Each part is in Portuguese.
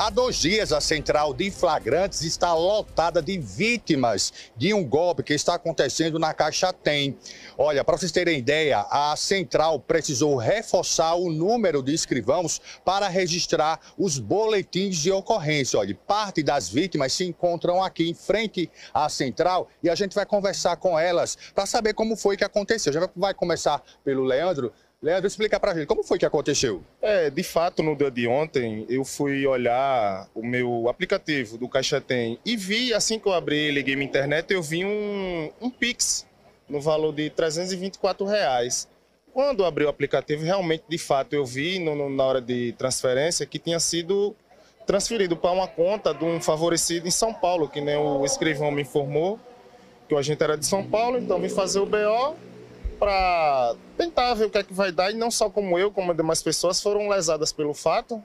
Há dois dias, a central de flagrantes está lotada de vítimas de um golpe que está acontecendo na Caixa Tem. Olha, para vocês terem ideia, a central precisou reforçar o número de escrivãos para registrar os boletins de ocorrência. Olha, parte das vítimas se encontram aqui em frente à central e a gente vai conversar com elas para saber como foi que aconteceu. Já vai começar pelo Leandro. Leandro, explica pra gente, como foi que aconteceu? É, de fato, no dia de ontem, eu fui olhar o meu aplicativo do Caixa Tem e vi, assim que eu abri, liguei minha internet, eu vi um, um Pix no valor de 324 reais. Quando eu abri o aplicativo, realmente, de fato, eu vi no, no, na hora de transferência que tinha sido transferido para uma conta de um favorecido em São Paulo, que nem o escrivão me informou, que o agente era de São Paulo, então vim fazer o BO para tentar ver o que é que vai dar e não só como eu, como demais pessoas foram lesadas pelo fato,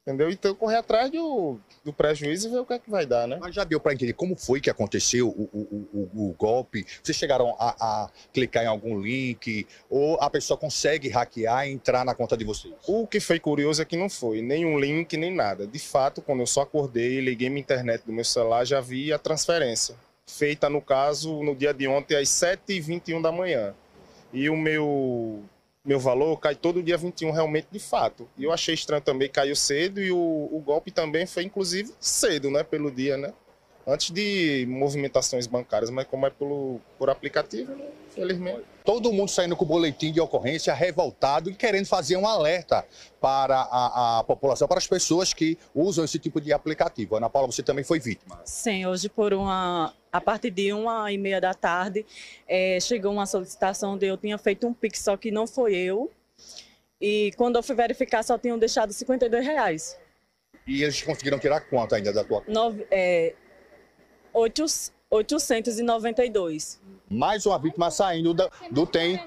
entendeu? Então correr atrás do, do prejuízo e ver o que é que vai dar, né? Mas já deu para entender como foi que aconteceu o, o, o, o golpe? Vocês chegaram a, a, clicar em algum link ou a pessoa consegue hackear e entrar na conta de vocês? O que foi curioso é que não foi nenhum link nem nada. De fato, quando eu só acordei e liguei minha internet do meu celular, já vi a transferência feita, no caso, no dia de ontem, às 7h21 da manhã. E o meu meu valor cai todo dia 21 realmente de fato. E eu achei estranho também, caiu cedo e o, o golpe também foi inclusive cedo, né, pelo dia, né? Antes de movimentações bancárias, mas como é pelo, por aplicativo, infelizmente. Todo mundo saindo com o boletim de ocorrência, revoltado e querendo fazer um alerta para a, a população, para as pessoas que usam esse tipo de aplicativo. Ana Paula, você também foi vítima. Sim, hoje por uma a partir de uma e meia da tarde, é, chegou uma solicitação de eu tinha feito um Pix, só que não foi eu. E quando eu fui verificar, só tinham deixado 52 reais. E eles conseguiram tirar quanto ainda da tua conta? é, 892. Mais uma vítima saindo do, do TEM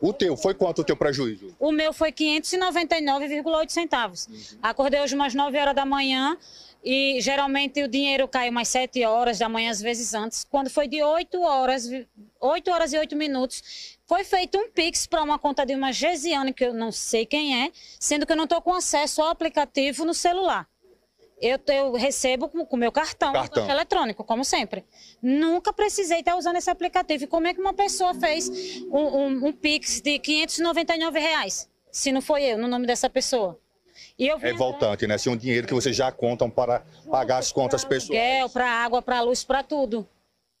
o teu, foi quanto o teu prejuízo? O meu foi 599,8 centavos. Uhum. Acordei hoje umas 9 horas da manhã e geralmente o dinheiro cai umas 7 horas da manhã, às vezes antes. Quando foi de 8 horas, 8 horas e 8 minutos, foi feito um Pix para uma conta de uma Gesiane, que eu não sei quem é, sendo que eu não estou com acesso ao aplicativo no celular. Eu, eu recebo com o meu cartão, cartão. Com eletrônico, como sempre. Nunca precisei estar usando esse aplicativo. E como é que uma pessoa fez um, um, um Pix de 599 reais? Se não foi eu, no nome dessa pessoa. E é voltante, né? Se assim, um dinheiro que vocês já contam para pagar as contas pessoais. É, para água, para luz, para tudo.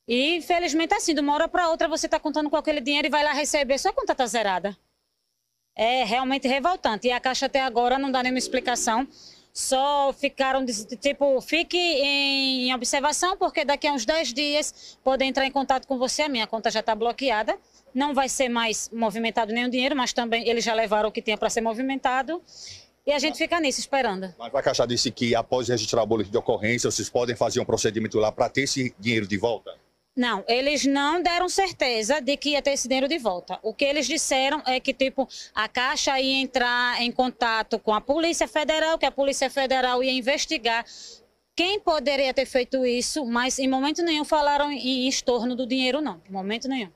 E infelizmente assim, de uma hora para outra você está contando com aquele dinheiro e vai lá receber, sua conta está zerada. É realmente revoltante. E a Caixa até agora não dá nenhuma explicação só ficaram, tipo, fique em observação, porque daqui a uns 10 dias podem entrar em contato com você. A minha conta já está bloqueada. Não vai ser mais movimentado nenhum dinheiro, mas também eles já levaram o que tinha para ser movimentado. E a gente fica nisso, esperando. Mas a Caixa disse que após registrar o boletim de ocorrência, vocês podem fazer um procedimento lá para ter esse dinheiro de volta? Não, eles não deram certeza de que ia ter esse dinheiro de volta. O que eles disseram é que, tipo, a Caixa ia entrar em contato com a Polícia Federal, que a Polícia Federal ia investigar quem poderia ter feito isso, mas em momento nenhum falaram em estorno do dinheiro, não. Em momento nenhum.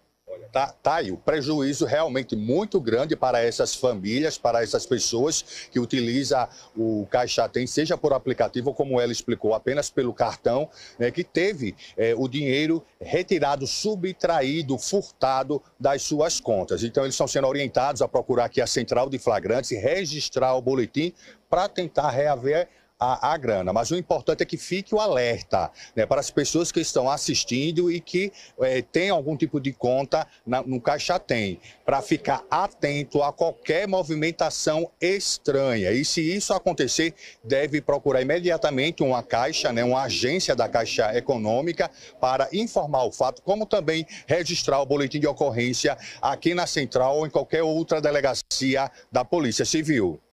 Tá, tá aí o prejuízo realmente muito grande para essas famílias, para essas pessoas que utilizam o Caixa Tem, seja por aplicativo, como ela explicou, apenas pelo cartão, né, que teve é, o dinheiro retirado, subtraído, furtado das suas contas. Então, eles estão sendo orientados a procurar aqui a central de flagrantes, registrar o boletim para tentar reaver a, a grana. Mas o importante é que fique o alerta né, para as pessoas que estão assistindo e que é, têm algum tipo de conta na, no Caixa Tem, para ficar atento a qualquer movimentação estranha. E se isso acontecer, deve procurar imediatamente uma caixa, né, uma agência da Caixa Econômica, para informar o fato, como também registrar o boletim de ocorrência aqui na Central ou em qualquer outra delegacia da Polícia Civil.